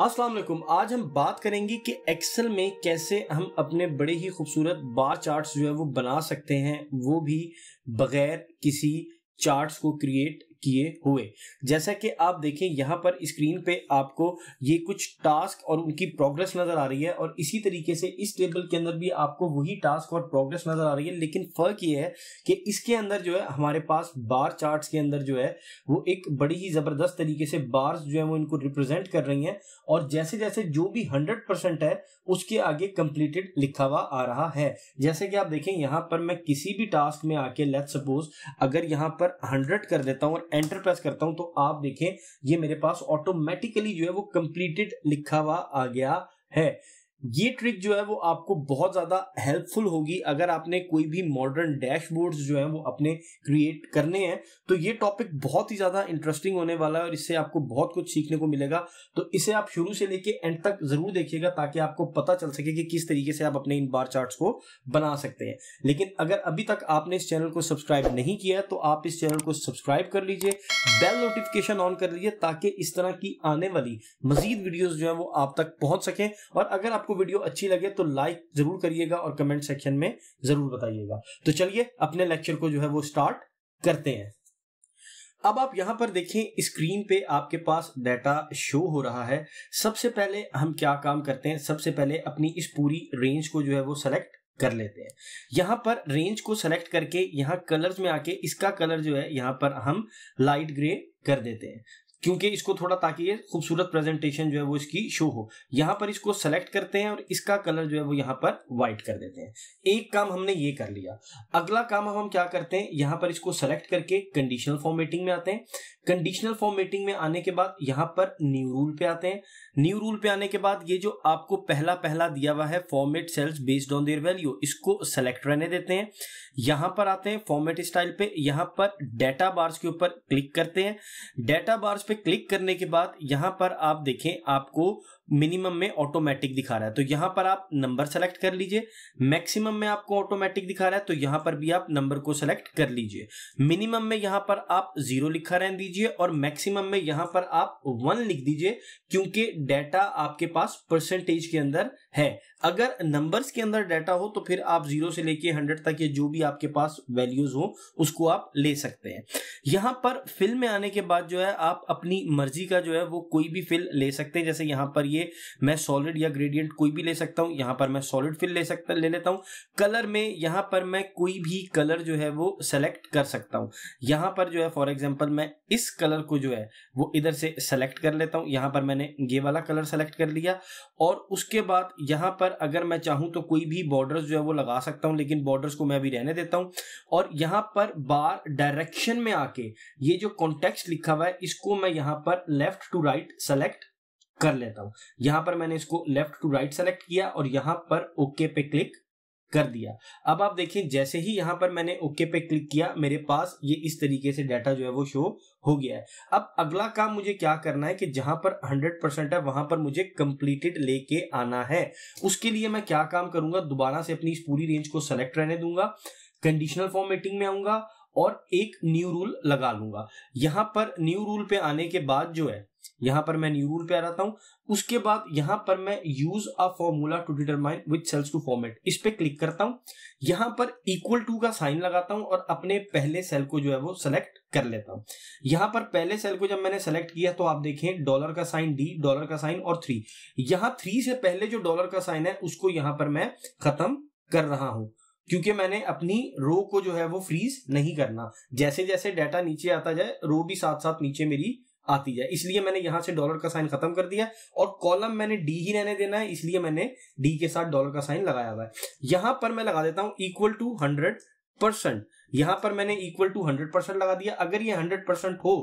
अस्सलाम वालेकुम आज हम बात करेंगे कि एक्सेल में कैसे हम अपने बड़े ही खूबसूरत बार चार्ट्स जो है वो बना सकते हैं वो भी बगैर किसी चार्ट्स को क्रिएट किए हुए जैसा कि आप देखें यहाँ पर स्क्रीन पे आपको ये कुछ टास्क और उनकी प्रोग्रेस नजर आ रही है और इसी तरीके से इस टेबल के अंदर भी आपको वही टास्क और प्रोग्रेस नजर आ रही है लेकिन फर्क ये है कि इसके अंदर जो है हमारे पास बार चार्ट्स के अंदर जो है वो एक बड़ी ही जबरदस्त तरीके से बार्स जो है वो इनको रिप्रेजेंट कर रही है और जैसे जैसे जो भी हंड्रेड परसेंट है उसके आगे कंप्लीटेड लिखा हुआ आ रहा है जैसे कि आप देखें यहाँ पर मैं किसी भी टास्क में आके लेट सपोज अगर यहाँ पर हंड्रेड कर देता हूँ और एंटर प्रेस करता हूं तो आप देखें ये मेरे पास ऑटोमेटिकली जो है वो कंप्लीटेड लिखा हुआ आ गया है ये ट्रिक जो है वो आपको बहुत ज्यादा हेल्पफुल होगी अगर आपने कोई भी मॉडर्न डैशबोर्ड्स जो है वो अपने क्रिएट करने हैं तो ये टॉपिक बहुत ही ज्यादा इंटरेस्टिंग होने वाला है और इससे आपको बहुत कुछ सीखने को मिलेगा तो इसे आप शुरू से लेके एंड तक जरूर देखिएगा ताकि आपको पता चल सके कि किस तरीके से आप अपने इन बार चार्ट को बना सकते हैं लेकिन अगर अभी तक आपने इस चैनल को सब्सक्राइब नहीं किया है तो आप इस चैनल को सब्सक्राइब कर लीजिए बेल नोटिफिकेशन ऑन कर लीजिए ताकि इस तरह की आने वाली मजीद वीडियोज जो है वो आप तक पहुंच सके और अगर आपको आपको वीडियो अच्छी लगे तो लाइक जरूर करिएगा और कमेंट सेक्शन में जरूर बताइएगा तो चलिए अपने लेक्चर को जो है वो स्टार्ट करते हैं अब आप यहां पर देखें स्क्रीन पे आपके पास डाटा शो हो रहा है सबसे पहले हम क्या काम करते हैं सबसे पहले अपनी इस पूरी रेंज को जो है वो सेलेक्ट कर लेते हैं यहां पर रेंज को सेलेक्ट करके यहां कलर्स में आके इसका कलर जो है यहां पर हम लाइट ग्रे कर देते हैं क्योंकि इसको थोड़ा ताकि ये खूबसूरत प्रेजेंटेशन जो है वो इसकी शो हो यहाँ पर इसको सेलेक्ट करते हैं और इसका कलर जो है वो यहाँ पर व्हाइट कर देते हैं एक काम हमने ये कर लिया अगला काम हम हम क्या करते हैं यहाँ पर इसको सेलेक्ट करके कंडीशनल फॉर्मेटिंग में आते हैं कंडीशनल फॉर्मेटिंग में आने के बाद यहाँ पर न्यू रूल पे आते हैं न्यू रूल पे आने के बाद ये जो आपको पहला पहला दिया हुआ है format cells based on their value इसको सेलेक्ट रहने देते हैं यहां पर आते हैं फॉर्मेट स्टाइल पे यहां पर डेटा बार्स के ऊपर क्लिक करते हैं डेटा बार्स पे क्लिक करने के बाद यहाँ पर आप देखें आपको मिनिमम में ऑटोमेटिक दिखा रहा है तो यहां पर आप नंबर सेलेक्ट कर लीजिए मैक्सिमम में आपको ऑटोमेटिक दिखा रहा है तो यहां पर भी आप नंबर को सेलेक्ट कर लीजिए मिनिमम में यहां पर आप जीरो लिखा रहने दीजिए और मैक्सिमम में यहां पर आप वन लिख दीजिए क्योंकि डेटा आपके पास परसेंटेज के अंदर है अगर नंबर्स के अंदर डाटा हो तो फिर आप जीरो से लेके हंड्रेड तक ये जो भी आपके पास वैल्यूज हो उसको आप ले सकते हैं यहां पर फिल में आने के बाद जो है आप अपनी मर्जी का जो है वो कोई भी फिल ले सकते हैं जैसे यहां पर ये लिए मैं सॉलिड या ग्रेडियंट कोई भी ले सकता हूं यहां पर मैं सॉलिड फिल ले सकता ले लेता हूं कलर में यहां पर मैं कोई भी कलर जो है वो सेलेक्ट कर सकता हूं यहां पर जो है फॉर एग्जाम्पल मैं इस कलर को जो है वो इधर से सेलेक्ट कर लेता हूं यहां पर मैंने ये वाला कलर सेलेक्ट कर लिया और उसके बाद यहां पर अगर मैं चाहूं तो कोई भी बॉर्डर जो है वो लगा सकता हूं लेकिन बॉर्डर को मैं अभी रहने देता हूं और यहां पर बार डायरेक्शन में आके ये जो कॉन्टेक्स्ट लिखा हुआ है इसको मैं यहां पर लेफ्ट टू राइट सेलेक्ट कर लेता हूं यहां पर मैंने इसको लेफ्ट टू राइट सेलेक्ट किया और यहां पर ओके पे क्लिक कर दिया अब आप देखिए जैसे ही यहां पर मैंने ओके पे क्लिक किया मेरे पास ये इस तरीके से डाटा जो है वो शो हो गया है अब अगला काम मुझे क्या करना है कि जहां पर 100 परसेंट है वहां पर मुझे कंप्लीटेड लेके आना है उसके लिए मैं क्या काम करूंगा दोबारा से अपनी इस पूरी रेंज को सेलेक्ट रहने दूंगा कंडीशनल फॉर्मेटिंग में आऊंगा और एक न्यू रूल लगा लूंगा यहां पर न्यू रूल पे आने के बाद जो है यहां पर मैं न्यू रूल पे आ जाता हूं उसके बाद यहां पर मैं use a formula to determine which cells to format इस पे क्लिक करता हूं यहां पर इक्वल टू का साइन लगाता हूं और अपने पहले सेल को जो है वो सेलेक्ट कर लेता हूं यहां पर पहले सेल को जब मैंने सेलेक्ट किया तो आप देखें डॉलर का साइन डी डॉलर का साइन और थ्री यहां थ्री से पहले जो डॉलर का साइन है उसको यहां पर मैं खत्म कर रहा हूं क्योंकि मैंने अपनी रो को जो है वो फ्रीज नहीं करना जैसे जैसे डाटा नीचे आता जाए रो भी साथ साथ नीचे मेरी आती जाए इसलिए मैंने यहां से डॉलर का साइन खत्म कर दिया और कॉलम मैंने डी ही रहने देना है इसलिए मैंने डी के साथ डॉलर का साइन लगाया हुआ है यहां पर मैं लगा देता हूं इक्वल टू हंड्रेड परसेंट यहां पर मैंने इक्वल टू हंड्रेड परसेंट लगा दिया अगर ये हंड्रेड परसेंट हो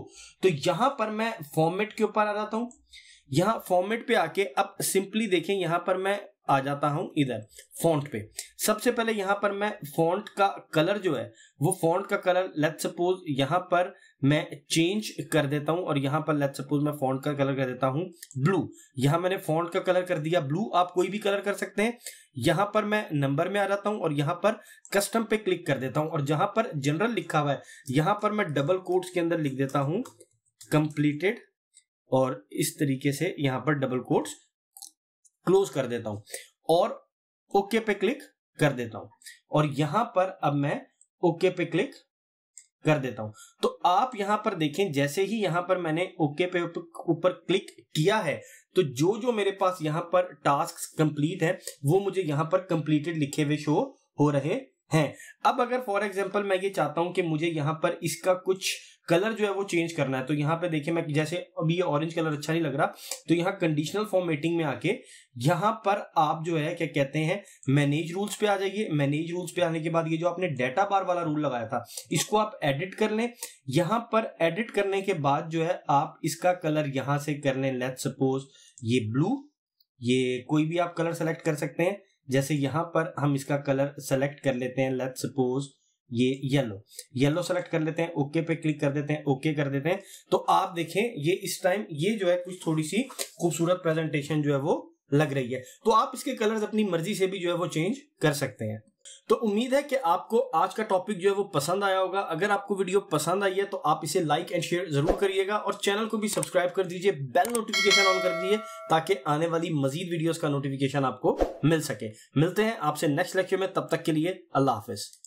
तो यहां पर मैं फॉर्मेट के ऊपर आ जाता हूं यहां फॉर्मेट पे आके अब सिंपली देखें यहां पर मैं आ जाता हूं इधर फॉन्ट पे सबसे पहले यहां पर मैं फॉन्ट का कलर जो है वो फॉन्ट का कलर लेट सपोज यहां पर मैं चेंज कर देता हूं और यहां पर लेट सपोज मैं फॉन्ट का कलर कर देता हूं ब्लू यहां मैंने फॉन्ट का कलर कर दिया ब्लू आप कोई भी कलर कर सकते हैं यहां पर मैं नंबर में आ जाता हूं और यहां पर कस्टम पे क्लिक कर देता हूं और जहां पर जनरल लिखा हुआ है यहां पर मैं डबल कोट्स के अंदर लिख देता हूं कंप्लीटेड और इस तरीके से यहां पर डबल कोट्स क्लोज कर देता हूं और ओके okay पे क्लिक कर देता हूं और यहां पर अब मैं ओके okay पे क्लिक कर देता हूं तो आप यहां पर देखें जैसे ही यहां पर मैंने ओके okay पे ऊपर क्लिक किया है तो जो जो मेरे पास यहां पर टास्क कंप्लीट है वो मुझे यहां पर कंप्लीटेड लिखे हुए शो हो रहे हैं अब अगर फॉर एग्जाम्पल मैं ये चाहता हूं कि मुझे यहाँ पर इसका कुछ कलर जो है वो चेंज करना है तो यहाँ पे देखिए मैं जैसे अभी ये ऑरेंज कलर अच्छा नहीं लग रहा तो यहाँ कंडीशनल फॉर्मेटिंग में आके यहाँ पर आप जो है क्या कहते हैं मैनेज रूल्स पे आ जाइए मैनेज रूल्स पे आने के बाद ये जो आपने डेटा बार वाला रूल लगाया था इसको आप एडिट कर लें यहाँ पर एडिट करने के बाद जो है आप इसका कलर यहां से कर लें लेट सपोज ये ब्लू ये कोई भी आप कलर सेलेक्ट कर सकते हैं जैसे यहां पर हम इसका कलर सेलेक्ट कर लेते हैं लेट सपोज ये येलो येलो सेलेक्ट कर लेते हैं ओके पे क्लिक कर देते हैं ओके कर देते हैं तो आप देखें ये इस टाइम ये जो है कुछ थोड़ी सी खूबसूरत प्रेजेंटेशन जो है वो लग रही है तो आप इसके कलर्स अपनी मर्जी से भी जो है वो चेंज कर सकते हैं तो उम्मीद है कि आपको आज का टॉपिक जो है वो पसंद आया होगा अगर आपको वीडियो पसंद आई है तो आप इसे लाइक एंड शेयर जरूर करिएगा और चैनल को भी सब्सक्राइब कर दीजिए बेल नोटिफिकेशन ऑन कर दीजिए ताकि आने वाली मजीद वीडियोस का नोटिफिकेशन आपको मिल सके मिलते हैं आपसे नेक्स्ट लेक्चर में तब तक के लिए अल्लाह हाफिज़